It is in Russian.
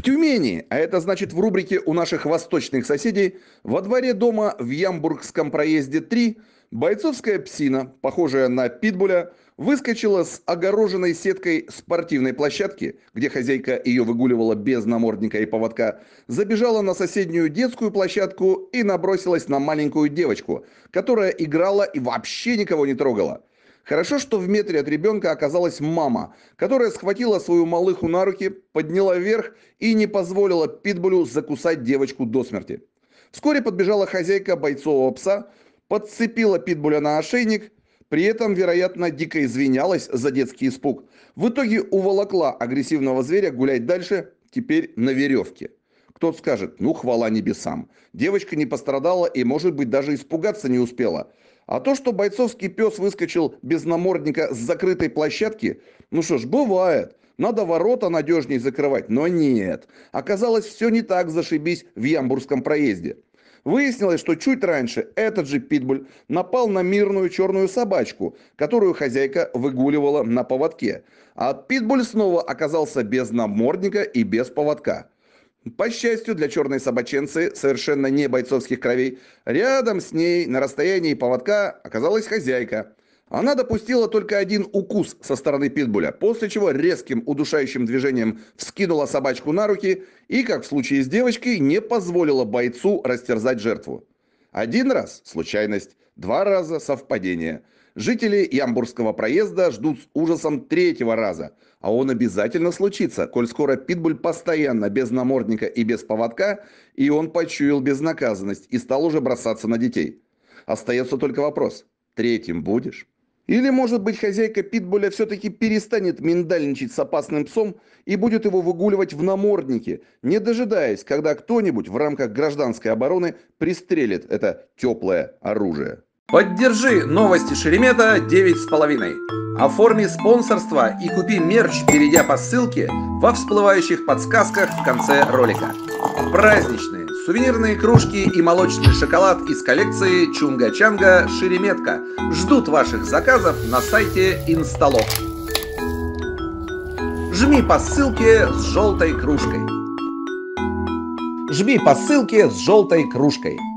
В Тюмени, а это значит в рубрике у наших восточных соседей, во дворе дома в Ямбургском проезде 3 бойцовская псина, похожая на питбуля, выскочила с огороженной сеткой спортивной площадки, где хозяйка ее выгуливала без намордника и поводка, забежала на соседнюю детскую площадку и набросилась на маленькую девочку, которая играла и вообще никого не трогала. Хорошо, что в метре от ребенка оказалась мама, которая схватила свою малыху на руки, подняла вверх и не позволила Питбулю закусать девочку до смерти. Вскоре подбежала хозяйка бойцового пса, подцепила Питбуля на ошейник, при этом, вероятно, дико извинялась за детский испуг. В итоге уволокла агрессивного зверя гулять дальше, теперь на веревке. Кто-то скажет, ну хвала небесам. Девочка не пострадала и, может быть, даже испугаться не успела. А то, что бойцовский пес выскочил без намордника с закрытой площадки, ну что ж, бывает. Надо ворота надежнее закрывать, но нет. Оказалось, все не так зашибись в Ямбургском проезде. Выяснилось, что чуть раньше этот же питбуль напал на мирную черную собачку, которую хозяйка выгуливала на поводке. А питбуль снова оказался без намордника и без поводка. По счастью для черной собаченцы, совершенно не бойцовских кровей, рядом с ней, на расстоянии поводка, оказалась хозяйка. Она допустила только один укус со стороны питбуля, после чего резким удушающим движением вскинула собачку на руки и, как в случае с девочкой, не позволила бойцу растерзать жертву. Один раз – случайность, два раза – совпадение. Жители Ямбургского проезда ждут с ужасом третьего раза, а он обязательно случится, коль скоро Питбуль постоянно без намордника и без поводка, и он почуял безнаказанность и стал уже бросаться на детей. Остается только вопрос – третьим будешь? Или, может быть, хозяйка питбуля все-таки перестанет миндальничать с опасным псом и будет его выгуливать в наморднике, не дожидаясь, когда кто-нибудь в рамках гражданской обороны пристрелит это теплое оружие. Поддержи новости Шеремета 9,5. Оформи спонсорство и купи мерч, перейдя по ссылке во всплывающих подсказках в конце ролика. Праздничные! Сувенирные кружки и молочный шоколад из коллекции Чунга-Чанга Шереметка ждут ваших заказов на сайте Инсталок. Жми по ссылке с желтой кружкой. Жми по ссылке с желтой кружкой.